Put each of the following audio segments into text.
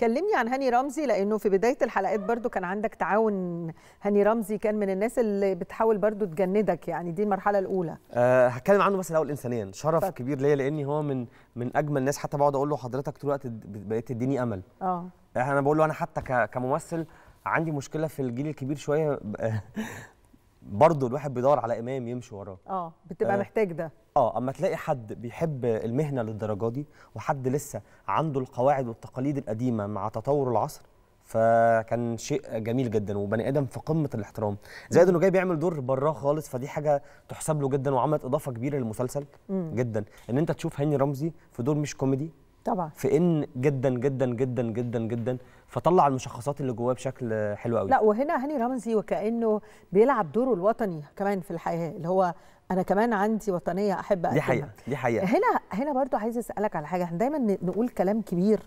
كلمني عن هاني رمزي لانه في بدايه الحلقات برضو كان عندك تعاون هاني رمزي كان من الناس اللي بتحاول برضو تجندك يعني دي المرحله الاولى أه هتكلم عنه بس الاول انسانيا شرف فت. كبير ليا لاني هو من من اجمل الناس حتى بقعد اقول له حضرتك طول الوقت بقيت تديني امل اه انا بقول له انا حتى كممثل عندي مشكله في الجيل الكبير شويه برضه الواحد بيدور على امام يمشي وراه اه بتبقى آه محتاج ده اه اما تلاقي حد بيحب المهنه للدرجه دي وحد لسه عنده القواعد والتقاليد القديمه مع تطور العصر فكان شيء جميل جدا وبني ادم في قمه الاحترام زائد انه جاي بيعمل دور براه خالص فدي حاجه تحسب له جدا وعملت اضافه كبيره للمسلسل جدا ان انت تشوف هاني رمزي في دور مش كوميدي طبعا في ان جدا جدا جدا جدا جدا فطلع المشخصات اللي جواه بشكل حلو قوي لا وهنا هاني رمزي وكانه بيلعب دوره الوطني كمان في الحياه اللي هو انا كمان عندي وطنيه احب أقدمها. دي حقيقه دي حقيقه هنا هنا برضه عايز اسالك على حاجه احنا دايما نقول كلام كبير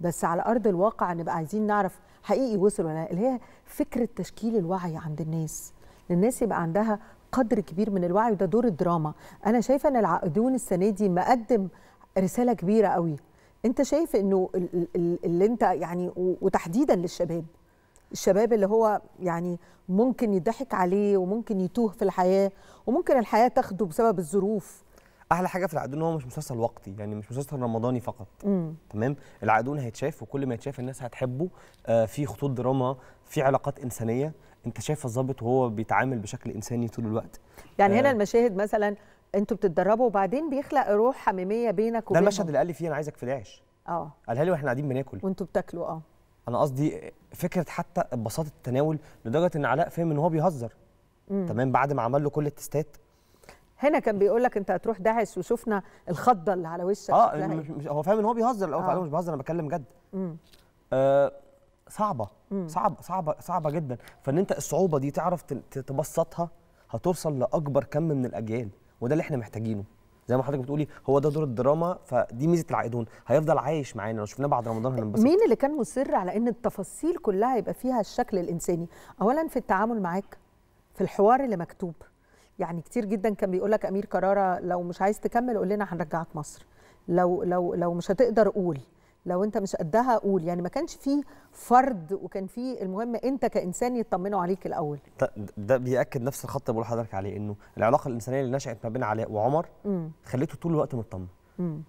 بس على ارض الواقع نبقى عايزين نعرف حقيقي وصل ولا اللي هي فكره تشكيل الوعي عند الناس الناس يبقى عندها قدر كبير من الوعي وده دور الدراما انا شايفه ان العقدون السنه دي مقدم رساله كبيره قوي انت شايف انه اللي انت يعني وتحديدا للشباب الشباب اللي هو يعني ممكن يضحك عليه وممكن يتوه في الحياه وممكن الحياه تاخده بسبب الظروف احلى حاجه في العدون هو مش مسلسل وقتي يعني مش مسلسل رمضاني فقط مم. تمام العدون هيتشاف وكل ما يتشاف الناس هتحبه آه في خطوط دراما في علاقات انسانيه انت شايف الظابط وهو بيتعامل بشكل انساني طول الوقت يعني آه هنا المشاهد مثلا انتوا بتتدربوا وبعدين بيخلق روح حميميه بينك وبين ده المشهد اللي قال لي فيه انا عايزك في داعش اه قالها لي واحنا قاعدين بناكل وانتوا بتاكلوا اه انا قصدي فكره حتى بساطه التناول لدرجه ان علاء فهم ان هو بيهزر مم. تمام بعد ما عمل له كل التستات هنا كان بيقول لك انت هتروح داعس وشفنا الخضه اللي على وشك اه مش هو فاهم ان هو بيهزر الاول آه. مش بهزر انا بتكلم جد آه صعبه مم. صعبه صعبه صعبه جدا فان انت الصعوبه دي تعرف تبسطها هتوصل لاكبر كم من الاجيال وده اللي احنا محتاجينه زي ما حضرتك بتقولي هو ده دور الدراما فدي ميزه العائدون هيفضل عايش معانا لو شفناه بعد رمضان هننبسط مين اللي كان مصر على ان التفاصيل كلها يبقى فيها الشكل الانساني اولا في التعامل معاك في الحوار اللي مكتوب يعني كتير جدا كان بيقول لك امير كراره لو مش عايز تكمل قول لنا هنرجعك مصر لو لو لو مش هتقدر قول لو انت مش قدها قول يعني ما كانش فيه فرد وكان فيه المهم انت كانسان يطمنوا عليك الاول ده, ده بياكد نفس الخط اللي بقول لحضرتك عليه انه العلاقه الانسانيه اللي نشات ما بين علاء وعمر م. خليته طول الوقت مطمن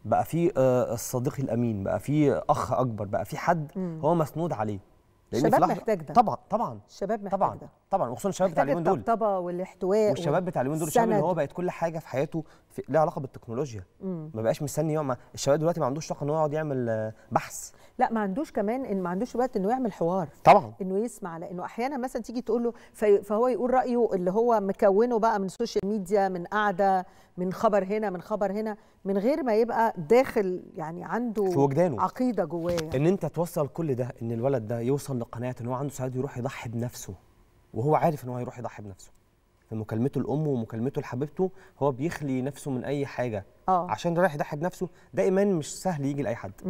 بقى في آه، الصديق الامين بقى في اخ اكبر بقى في حد هو مسنود عليه لان الشباب محتاج ده طبعا طبعا الشباب محتاج طبعا ده. طبعا وخصوصا الشباب بتاع اليومين دول الطبطبه والاحتواء والشباب بتاع اليومين دول الشباب اللي هو بقت كل حاجه في حياته في لها علاقه بالتكنولوجيا مم. ما بقاش مستني يوم الشباب دلوقتي ما عندوش طاقه ان هو يقعد يعمل آه، بحث لا ما عندوش كمان ان ما عندوش وقت انه يعمل حوار طبعا انه يسمع لانه احيانا مثلا تيجي تقول له فهو يقول رايه اللي هو مكونه بقى من السوشيال ميديا من قاعده من خبر هنا من خبر هنا من غير ما يبقى داخل يعني عنده في وجدانه عقيده جواه ان انت توصل كل ده ان الولد ده يوصل لقناعه ان هو عنده سعاده يروح يضحي بنفسه وهو عارف ان هو هيروح يضحي بنفسه فمكالمته لامه ومكالمته لحبيبته هو بيخلي نفسه من اي حاجه أوه. عشان رايح يضحي بنفسه ده ايمان مش سهل يجي لاي حد